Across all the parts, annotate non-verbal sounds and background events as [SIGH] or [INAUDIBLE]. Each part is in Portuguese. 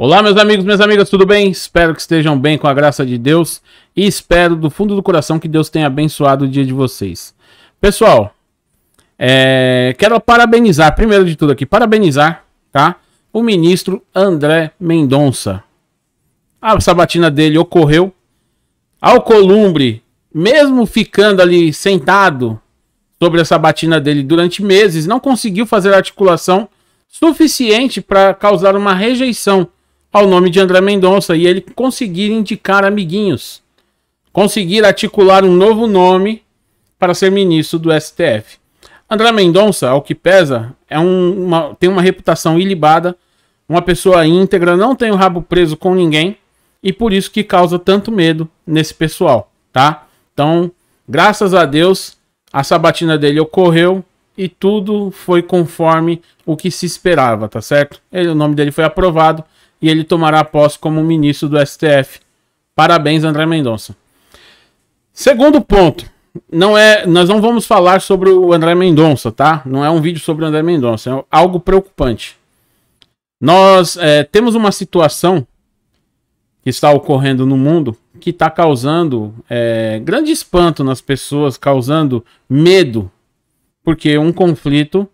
Olá, meus amigos, minhas amigas, tudo bem? Espero que estejam bem com a graça de Deus e espero do fundo do coração que Deus tenha abençoado o dia de vocês. Pessoal, é... quero parabenizar, primeiro de tudo aqui, parabenizar, tá? O ministro André Mendonça. A sabatina dele ocorreu. Ao Columbre, mesmo ficando ali sentado sobre a sabatina dele durante meses, não conseguiu fazer articulação suficiente para causar uma rejeição ao nome de André Mendonça e ele conseguir indicar amiguinhos, conseguir articular um novo nome para ser ministro do STF. André Mendonça, ao que pesa, é um, uma, tem uma reputação ilibada, uma pessoa íntegra, não tem o rabo preso com ninguém e por isso que causa tanto medo nesse pessoal, tá? Então, graças a Deus, a sabatina dele ocorreu e tudo foi conforme o que se esperava, tá certo? Ele, o nome dele foi aprovado e ele tomará posse como ministro do STF. Parabéns, André Mendonça. Segundo ponto, não é, nós não vamos falar sobre o André Mendonça, tá? Não é um vídeo sobre o André Mendonça, é algo preocupante. Nós é, temos uma situação que está ocorrendo no mundo que está causando é, grande espanto nas pessoas, causando medo, porque um conflito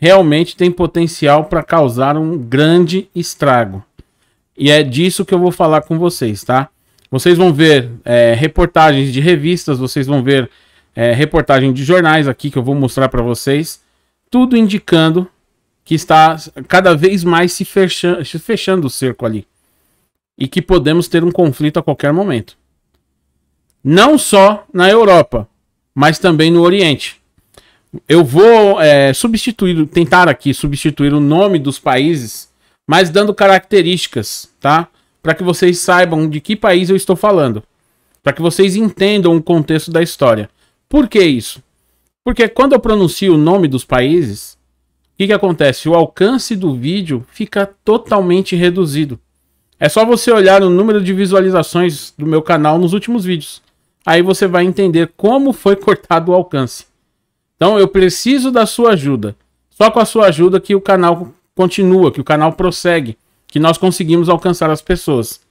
realmente tem potencial para causar um grande estrago. E é disso que eu vou falar com vocês, tá? Vocês vão ver é, reportagens de revistas, vocês vão ver é, reportagem de jornais aqui que eu vou mostrar para vocês, tudo indicando que está cada vez mais se fechando, se fechando o cerco ali e que podemos ter um conflito a qualquer momento. Não só na Europa, mas também no Oriente. Eu vou é, substituir, tentar aqui substituir o nome dos países, mas dando características, tá? Para que vocês saibam de que país eu estou falando. Para que vocês entendam o contexto da história. Por que isso? Porque quando eu pronuncio o nome dos países, o que, que acontece? O alcance do vídeo fica totalmente reduzido. É só você olhar o número de visualizações do meu canal nos últimos vídeos. Aí você vai entender como foi [LAUGHS] cortado o alcance. Então eu preciso da sua ajuda. Só com a sua ajuda que o canal continua, que o canal prossegue, que nós conseguimos alcançar as pessoas.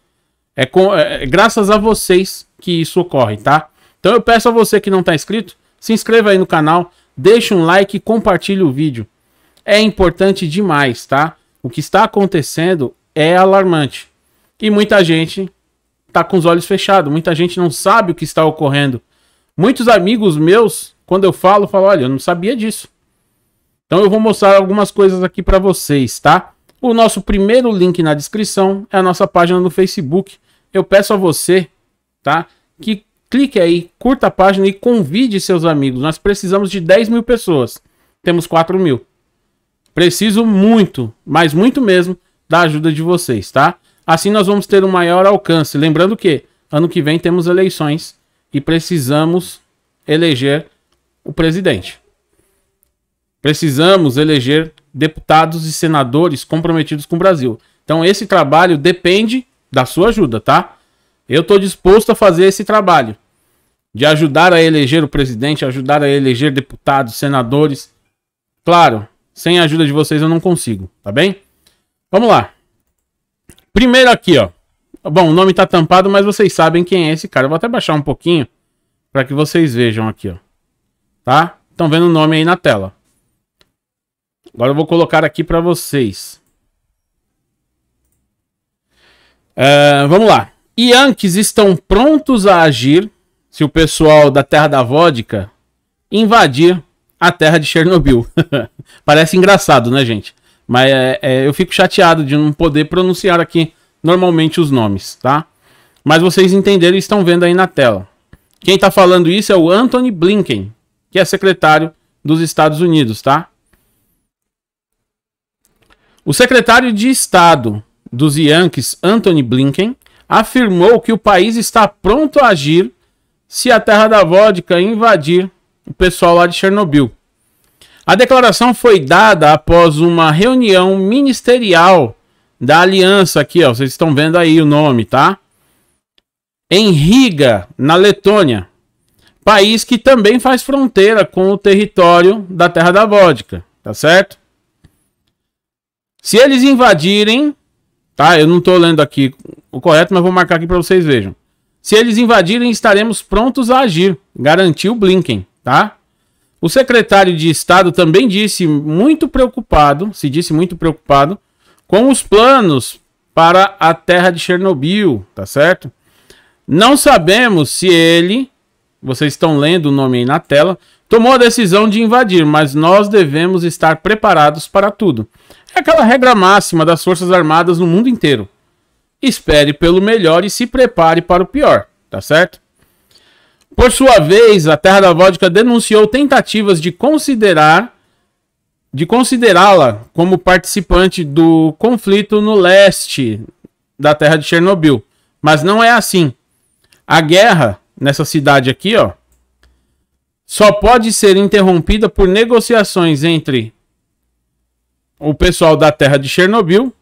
É, com, é, é graças a vocês que isso ocorre, tá? Então eu peço a você que não está inscrito, se inscreva aí no canal, deixe um like e compartilhe o vídeo. É importante demais, tá? O que está acontecendo é alarmante. E muita gente está com os olhos fechados, muita gente não sabe o que está ocorrendo. Muitos amigos meus quando eu falo, eu falo, olha, eu não sabia disso. Então eu vou mostrar algumas coisas aqui para vocês, tá? O nosso primeiro link na descrição é a nossa página no Facebook. Eu peço a você, tá? Que clique aí, curta a página e convide seus amigos. Nós precisamos de 10 mil pessoas. Temos 4 mil. Preciso muito, mas muito mesmo, da ajuda de vocês, tá? Assim nós vamos ter um maior alcance. Lembrando que ano que vem temos eleições e precisamos eleger o presidente. Precisamos eleger deputados e senadores comprometidos com o Brasil. Então esse trabalho depende da sua ajuda, tá? Eu estou disposto a fazer esse trabalho de ajudar a eleger o presidente, ajudar a eleger deputados, senadores. Claro, sem a ajuda de vocês eu não consigo, tá bem? Vamos lá. Primeiro aqui, ó. Bom, o nome tá tampado, mas vocês sabem quem é esse cara. Eu vou até baixar um pouquinho para que vocês vejam aqui, ó. Tá? Estão vendo o nome aí na tela. Agora eu vou colocar aqui para vocês. Uh, vamos lá. Yankees estão prontos a agir se o pessoal da Terra da Vodka invadir a Terra de Chernobyl. [LAUGHS] Parece engraçado, né, gente? Mas é, é, eu fico chateado de não poder pronunciar aqui normalmente os nomes, tá? Mas vocês entenderam e estão vendo aí na tela. Quem está falando isso é o Anthony Blinken, que é secretário dos Estados Unidos, tá? O secretário de Estado dos Yankees, Anthony Blinken, afirmou que o país está pronto a agir se a terra da vodka invadir o pessoal lá de Chernobyl. A declaração foi dada após uma reunião ministerial da aliança aqui, ó, vocês estão vendo aí o nome, tá? Em Riga, na Letônia, país que também faz fronteira com o território da Terra da Vodka, tá certo? Se eles invadirem, tá? Eu não tô lendo aqui o correto, mas vou marcar aqui para vocês vejam. Se eles invadirem, estaremos prontos a agir, garantiu Blinken, tá? O secretário de Estado também disse muito preocupado, se disse muito preocupado com os planos para a terra de Chernobyl, tá certo? Não sabemos se ele vocês estão lendo o nome aí na tela, tomou a decisão de invadir, mas nós devemos estar preparados para tudo. É aquela regra máxima das Forças Armadas no mundo inteiro. Espere pelo melhor e se prepare para o pior, tá certo? Por sua vez, a Terra da Vodka denunciou tentativas de considerar de considerá-la como participante do conflito no leste da terra de Chernobyl, mas não é assim. A guerra nessa cidade aqui, ó, só pode ser interrompida por negociações entre o pessoal da terra de Chernobyl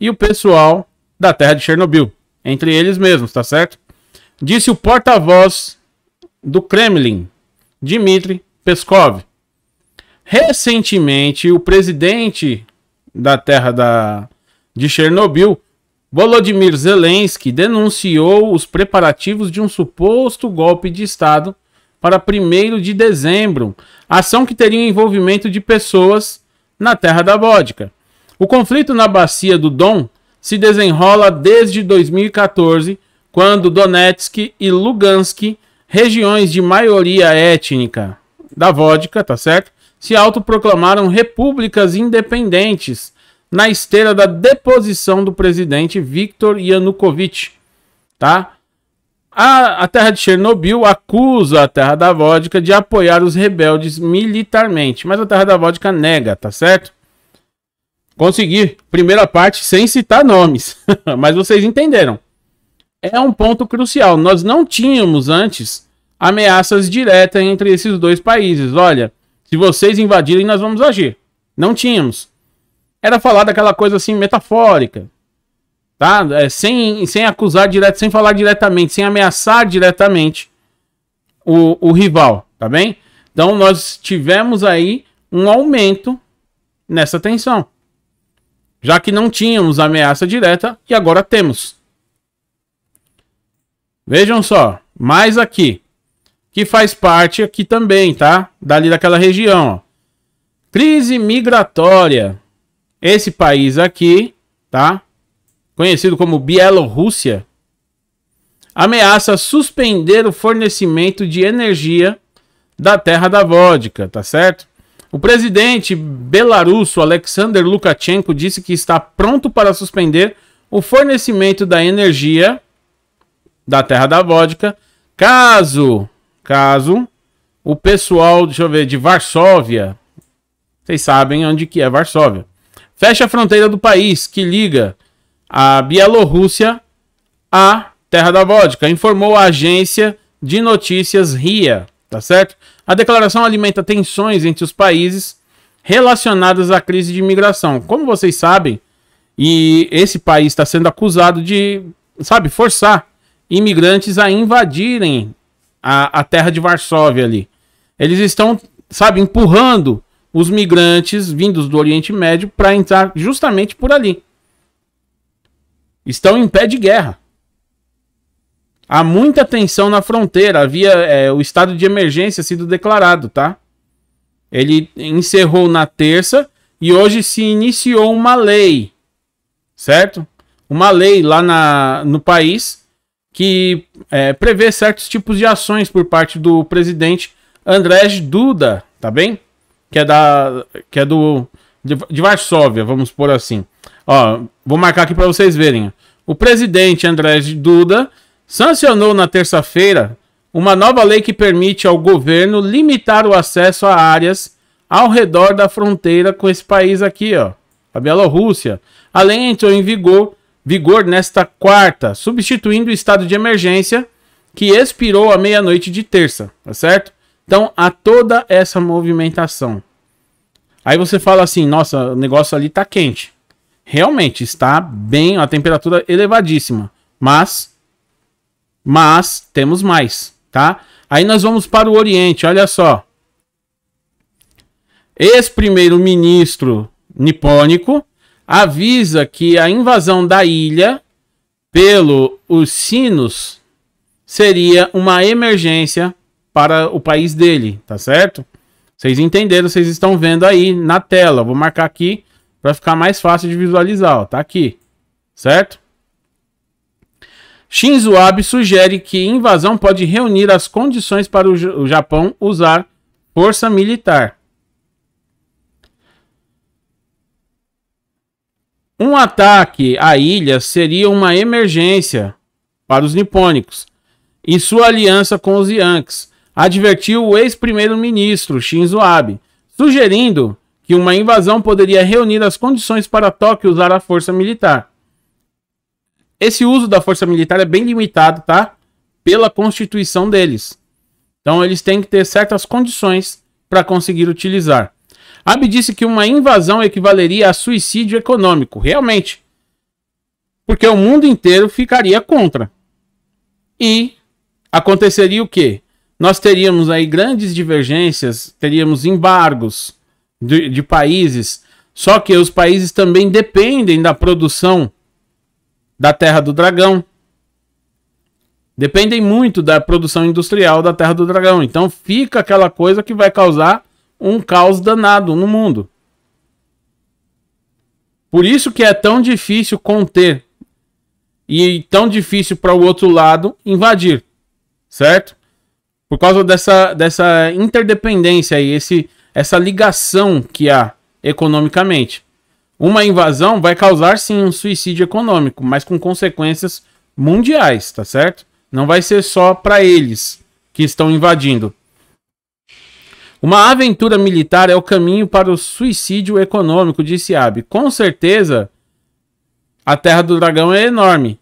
e o pessoal da terra de Chernobyl, entre eles mesmos, tá certo? Disse o porta-voz do Kremlin, Dmitry Peskov. Recentemente, o presidente da terra da, de Chernobyl Volodymyr Zelensky denunciou os preparativos de um suposto golpe de Estado para 1 de dezembro, ação que teria envolvimento de pessoas na terra da vodka. O conflito na bacia do Dom se desenrola desde 2014, quando Donetsk e Lugansk, regiões de maioria étnica da vodka, tá certo? Se autoproclamaram repúblicas independentes na esteira da deposição do presidente Viktor Yanukovych, tá? A, a terra de Chernobyl acusa a terra da vodka de apoiar os rebeldes militarmente, mas a terra da vodka nega, tá certo? Consegui, primeira parte sem citar nomes, [LAUGHS] mas vocês entenderam. É um ponto crucial. Nós não tínhamos antes ameaças diretas entre esses dois países. Olha, se vocês invadirem, nós vamos agir. Não tínhamos era falar daquela coisa assim metafórica, tá? É, sem, sem acusar direto, sem falar diretamente, sem ameaçar diretamente o, o rival, tá bem? Então nós tivemos aí um aumento nessa tensão, já que não tínhamos ameaça direta e agora temos. Vejam só, mais aqui, que faz parte aqui também, tá? Dali daquela região, ó. Crise migratória esse país aqui, tá? Conhecido como Bielorrússia, ameaça suspender o fornecimento de energia da terra da vodka, tá certo? O presidente belarusso Alexander Lukashenko disse que está pronto para suspender o fornecimento da energia da terra da vodka, caso, caso o pessoal, deixa eu ver, de Varsóvia, vocês sabem onde que é Varsóvia, fecha a fronteira do país que liga a Bielorrússia à Terra da Vodka, informou a agência de notícias RIA, tá certo? A declaração alimenta tensões entre os países relacionadas à crise de imigração. Como vocês sabem, e esse país está sendo acusado de, sabe, forçar imigrantes a invadirem a, a terra de Varsóvia ali. Eles estão, sabe, empurrando os migrantes vindos do Oriente Médio para entrar justamente por ali. Estão em pé de guerra. Há muita tensão na fronteira. Havia é, o estado de emergência sido declarado, tá? Ele encerrou na terça e hoje se iniciou uma lei, certo? Uma lei lá na, no país que é, prevê certos tipos de ações por parte do presidente Andrés Duda, tá bem? que é da que é do de, de Varsóvia, vamos por assim. Ó, vou marcar aqui para vocês verem. O presidente Andrés Duda sancionou na terça-feira uma nova lei que permite ao governo limitar o acesso a áreas ao redor da fronteira com esse país aqui, ó, a Bielorrússia. A lei entrou em vigor, vigor nesta quarta, substituindo o estado de emergência que expirou à meia-noite de terça, tá certo? Então há toda essa movimentação. Aí você fala assim, nossa, o negócio ali tá quente. Realmente está bem, a temperatura elevadíssima, mas mas temos mais, tá? Aí nós vamos para o Oriente, olha só. Ex-primeiro-ministro nipônico avisa que a invasão da ilha pelo os sinos seria uma emergência para o país dele, tá certo? Vocês entenderam, vocês estão vendo aí na tela. Vou marcar aqui para ficar mais fácil de visualizar, ó, tá aqui, certo? Shinzo Abe sugere que invasão pode reunir as condições para o Japão usar força militar. Um ataque à ilha seria uma emergência para os nipônicos e sua aliança com os Yankees, advertiu o ex-primeiro-ministro Shinzo Abe, sugerindo que uma invasão poderia reunir as condições para Tóquio usar a força militar. Esse uso da força militar é bem limitado, tá? Pela constituição deles. Então eles têm que ter certas condições para conseguir utilizar. Abe disse que uma invasão equivaleria a suicídio econômico, realmente. Porque o mundo inteiro ficaria contra. E aconteceria o quê? nós teríamos aí grandes divergências, teríamos embargos de, de países, só que os países também dependem da produção da Terra do Dragão. Dependem muito da produção industrial da Terra do Dragão. Então fica aquela coisa que vai causar um caos danado no mundo. Por isso que é tão difícil conter e tão difícil para o outro lado invadir, certo? Por causa dessa, dessa interdependência e esse, essa ligação que há economicamente. Uma invasão vai causar sim um suicídio econômico, mas com consequências mundiais, tá certo? Não vai ser só para eles que estão invadindo. Uma aventura militar é o caminho para o suicídio econômico, disse Abe. Com certeza, a Terra do Dragão é enorme,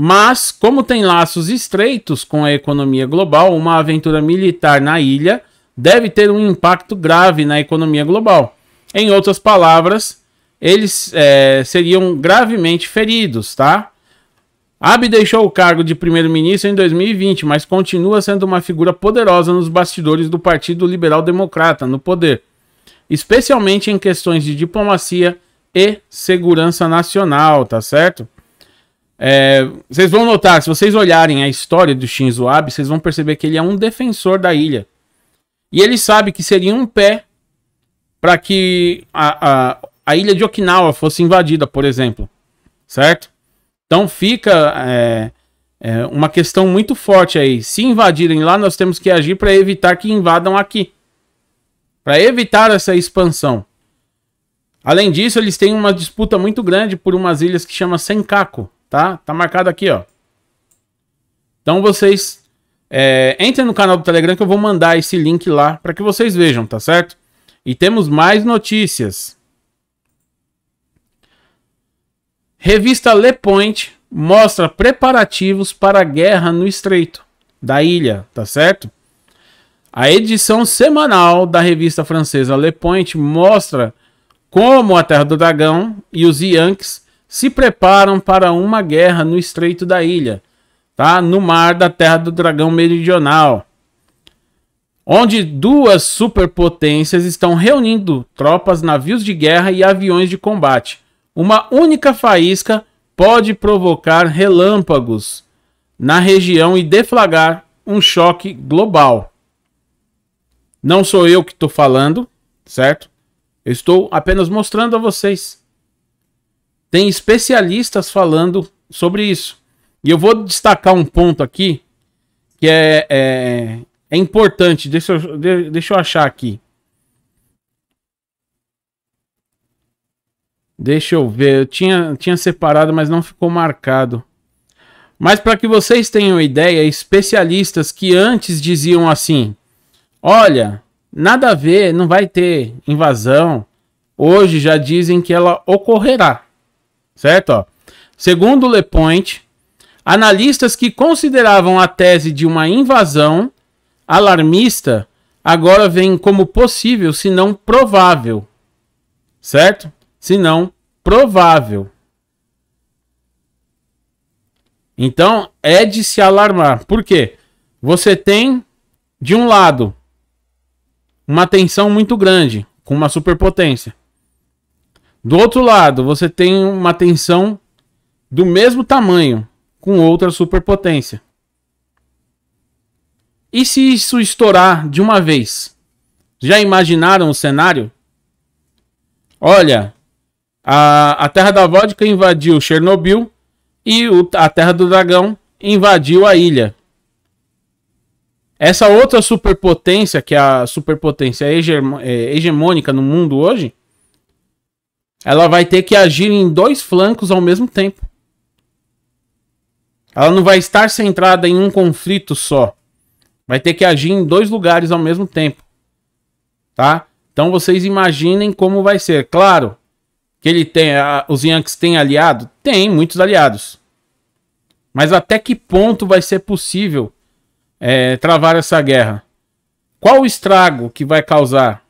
mas, como tem laços estreitos com a economia global, uma aventura militar na ilha deve ter um impacto grave na economia global. Em outras palavras, eles é, seriam gravemente feridos, tá? Abe deixou o cargo de primeiro-ministro em 2020, mas continua sendo uma figura poderosa nos bastidores do Partido Liberal Democrata no poder, especialmente em questões de diplomacia e segurança nacional, tá certo? É, vocês vão notar, se vocês olharem a história do Shinzo Abe, vocês vão perceber que ele é um defensor da ilha. E ele sabe que seria um pé para que a, a, a, ilha de Okinawa fosse invadida, por exemplo. Certo? Então fica é, é uma questão muito forte aí. Se invadirem lá, nós temos que agir para evitar que invadam aqui. Para evitar essa expansão. Além disso, eles têm uma disputa muito grande por umas ilhas que chama Senkaku tá? Tá marcado aqui, ó. Então vocês é, entrem no canal do Telegram que eu vou mandar esse link lá para que vocês vejam, tá certo? E temos mais notícias. Revista Le Point mostra preparativos para a guerra no estreito da ilha, tá certo? A edição semanal da revista francesa Le Point mostra como a Terra do Dragão e os Yankees se preparam para uma guerra no estreito da ilha, tá? No mar da Terra do Dragão Meridional, onde duas superpotências estão reunindo tropas, navios de guerra e aviões de combate. Uma única faísca pode provocar relâmpagos na região e deflagrar um choque global. Não sou eu que estou falando, certo? Eu estou apenas mostrando a vocês tem especialistas falando sobre isso. E eu vou destacar um ponto aqui que é, é, é importante. Deixa eu, deixa eu achar aqui. Deixa eu ver. Eu tinha, tinha separado, mas não ficou marcado. Mas para que vocês tenham ideia, especialistas que antes diziam assim: olha, nada a ver, não vai ter invasão. Hoje já dizem que ela ocorrerá certo? Ó. Segundo LePoint, analistas que consideravam a tese de uma invasão alarmista agora veem como possível, se não provável, certo? Se não provável. Então é de se alarmar. Por quê? Você tem, de um lado, uma tensão muito grande com uma superpotência. Do outro lado, você tem uma tensão do mesmo tamanho com outra superpotência. E se isso estourar de uma vez? Já imaginaram o cenário? Olha, a, a Terra da Vodka invadiu Chernobyl e o, a Terra do Dragão invadiu a ilha. Essa outra superpotência, que é a superpotência eh, hegemônica no mundo hoje, ela vai ter que agir em dois flancos ao mesmo tempo. Ela não vai estar centrada em um conflito só. Vai ter que agir em dois lugares ao mesmo tempo. Tá? Então vocês imaginem como vai ser. Claro que ele tem, a, os Yankees têm aliado? Tem muitos aliados. Mas até que ponto vai ser possível é, travar essa guerra? Qual o estrago que vai causar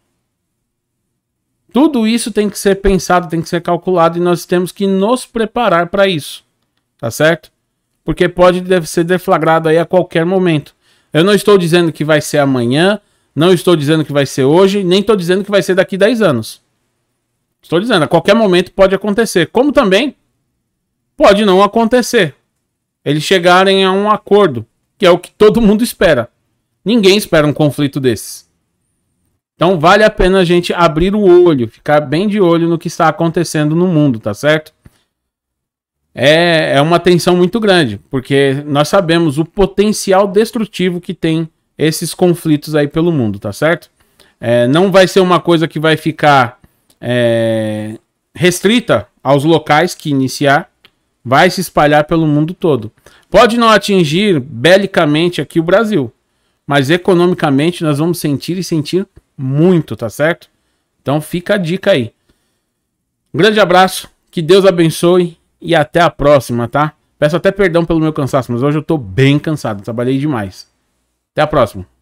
tudo isso tem que ser pensado, tem que ser calculado e nós temos que nos preparar para isso, tá certo? Porque pode ser deflagrado aí a qualquer momento. Eu não estou dizendo que vai ser amanhã, não estou dizendo que vai ser hoje, nem estou dizendo que vai ser daqui 10 anos. Estou dizendo, a qualquer momento pode acontecer. Como também pode não acontecer. Eles chegarem a um acordo, que é o que todo mundo espera. Ninguém espera um conflito desses. Então vale a pena a gente abrir o olho, ficar bem de olho no que está acontecendo no mundo, tá certo? É, é uma tensão muito grande, porque nós sabemos o potencial destrutivo que tem esses conflitos aí pelo mundo, tá certo? É, não vai ser uma coisa que vai ficar é, restrita aos locais que iniciar, vai se espalhar pelo mundo todo. Pode não atingir belicamente aqui o Brasil, mas economicamente nós vamos sentir e sentir muito, tá certo? Então fica a dica aí. Um grande abraço, que Deus abençoe e até a próxima, tá? Peço até perdão pelo meu cansaço, mas hoje eu tô bem cansado, trabalhei demais. Até a próxima.